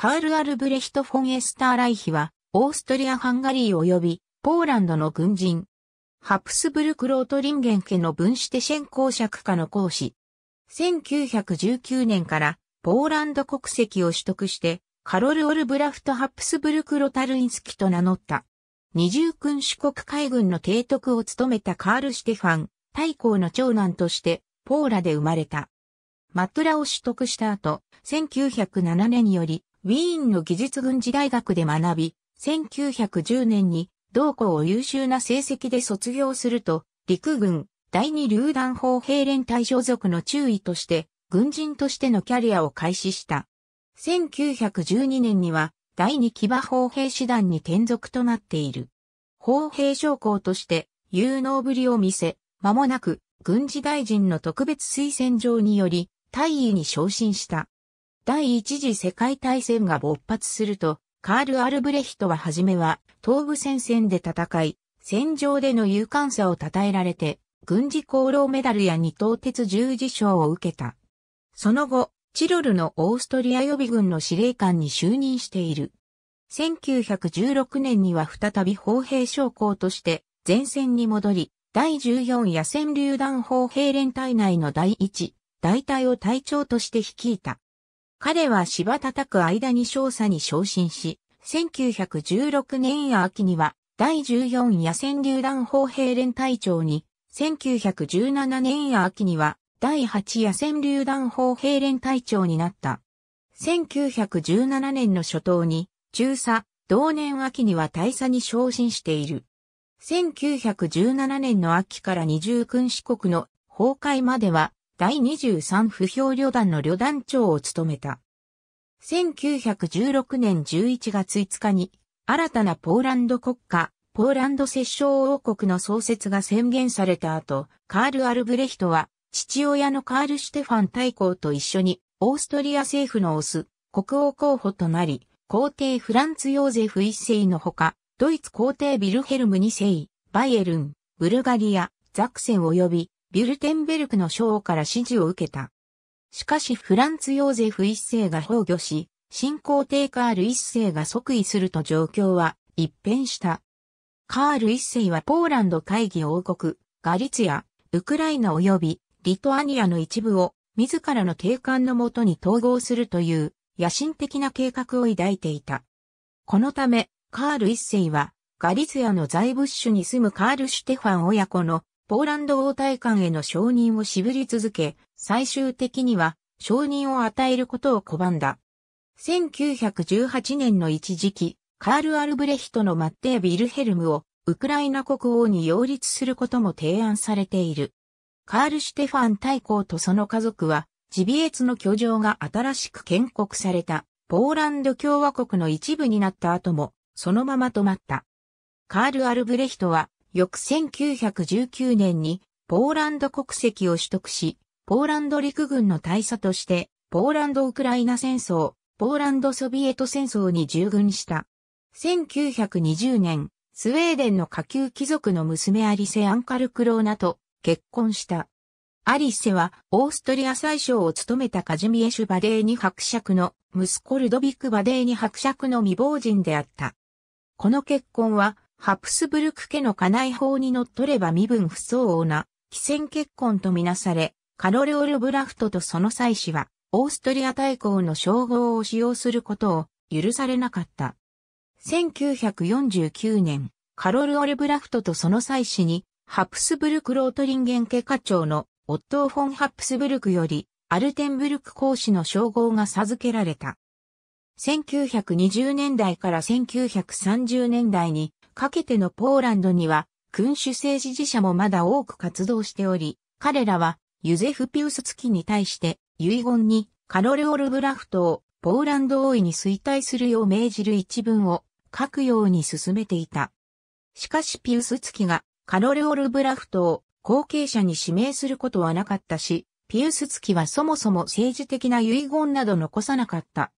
カール・アルブレヒト・フォン・エスター・ライヒは、オーストリア・ハンガリー及び、ポーランドの軍人。ハプスブルク・ロートリンゲン家の分子手シェ公爵家の講師。1919年から、ポーランド国籍を取得して、カロル・オルブラフト・ハプスブルク・ロタルインスキと名乗った。二重君主国海軍の提督を務めたカール・シテファン、大公の長男として、ポーラで生まれた。マトラを取得した後、1907年により、ウィーンの技術軍事大学で学び、1910年に同校を優秀な成績で卒業すると、陸軍第二榴弾砲兵連隊所属の中尉として、軍人としてのキャリアを開始した。1912年には、第二騎馬砲兵師団に転属となっている。砲兵将校として有能ぶりを見せ、間もなく軍事大臣の特別推薦状により、大尉に昇進した。第一次世界大戦が勃発すると、カール・アルブレヒトははじめは、東部戦線で戦い、戦場での勇敢さを称えられて、軍事功労メダルや二等鉄十字章を受けた。その後、チロルのオーストリア予備軍の司令官に就任している。1916年には再び砲兵将校として前線に戻り、第14野戦榴弾砲兵連隊内の第1大隊を隊長として率いた。彼は芝叩く間に少佐に昇進し、1916年秋には第14野戦榴弾砲兵連隊長に、1917年秋には第8野戦榴弾砲兵連隊長になった。1917年の初頭に中佐、同年秋には大佐に昇進している。1917年の秋から二重君四国の崩壊までは第23不評旅団の旅団長を務めた。1916年11月5日に、新たなポーランド国家、ポーランド摂政王国の創設が宣言された後、カール・アルブレヒトは、父親のカール・シュテファン大公と一緒に、オーストリア政府のオス、国王候補となり、皇帝フランツ・ヨーゼフ一世のほか、ドイツ皇帝ビルヘルム二世、バイエルン、ブルガリア、ザクセン及びビュルテンベルクの将から支持を受けた。しかしフランツ・ヨーゼフ一世が崩御し、新皇帝カール一世が即位すると状況は一変した。カール一世はポーランド会議王国、ガリツヤ、ウクライナ及びリトアニアの一部を自らの警官のもとに統合するという野心的な計画を抱いていた。このため、カール一世はガリツヤの財物種に住むカール・シュテファン親子のポーランド王大官への承認を渋り続け、最終的には承認を与えることを拒んだ。1918年の一時期、カール・アルブレヒトのマッテー・ビルヘルムをウクライナ国王に擁立することも提案されている。カール・シュテファン大公とその家族は、ジビエツの居城が新しく建国されたポーランド共和国の一部になった後も、そのまま止まった。カール・アルブレヒトは翌1919年にポーランド国籍を取得し、ポーランド陸軍の大佐として、ポーランド・ウクライナ戦争、ポーランド・ソビエト戦争に従軍した。1920年、スウェーデンの下級貴族の娘アリセ・アンカルクローナと結婚した。アリセはオーストリア最相を務めたカジミエシュ・バデーニ伯爵の息子ルドビック・バデーニ伯爵の未亡人であった。この結婚はハプスブルク家の家内法に則れば身分不相応な、既戦結婚とみなされ、カロレオ・ルブラフトとその妻子は、オーストリア大公の称号を使用することを許されなかった。1949年、カロル・オルブラフトとその妻子に、ハプスブルク・ロートリンゲン家課長のオットー・フォン・ハプスブルクより、アルテンブルク公使の称号が授けられた。1920年代から1930年代にかけてのポーランドには、君主制支持者もまだ多く活動しており、彼らはユゼフ・ピウスツキに対して遺言にカロル・オルブラフトをポーランド王位に衰退するよう命じる一文を書くように進めていた。しかしピウスツキがカロル・オルブラフトを後継者に指名することはなかったし、ピウスツキはそもそも政治的な遺言など残さなかった。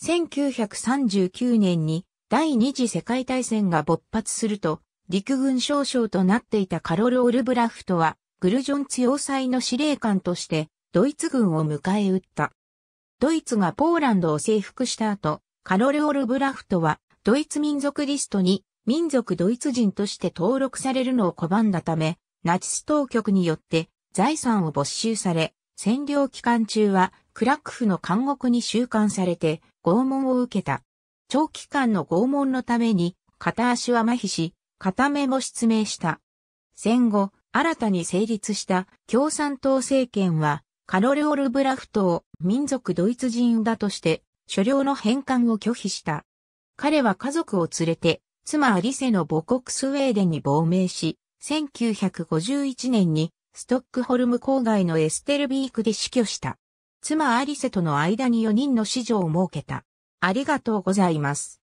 1939年に第二次世界大戦が勃発すると、陸軍少将となっていたカロル・オルブラフトは、グルジョン地要塞の司令官として、ドイツ軍を迎え撃った。ドイツがポーランドを征服した後、カロル・オルブラフトは、ドイツ民族リストに、民族ドイツ人として登録されるのを拒んだため、ナチス当局によって財産を没収され、占領期間中はクラックフの監獄に収監されて拷問を受けた。長期間の拷問のために、片足は麻痺し、片目も失明した。戦後、新たに成立した共産党政権は、カロレオルブラフトを民族ドイツ人だとして、所領の返還を拒否した。彼は家族を連れて、妻アリセの母国スウェーデンに亡命し、1951年にストックホルム郊外のエステルビークで死去した。妻アリセとの間に4人の子女を設けた。ありがとうございます。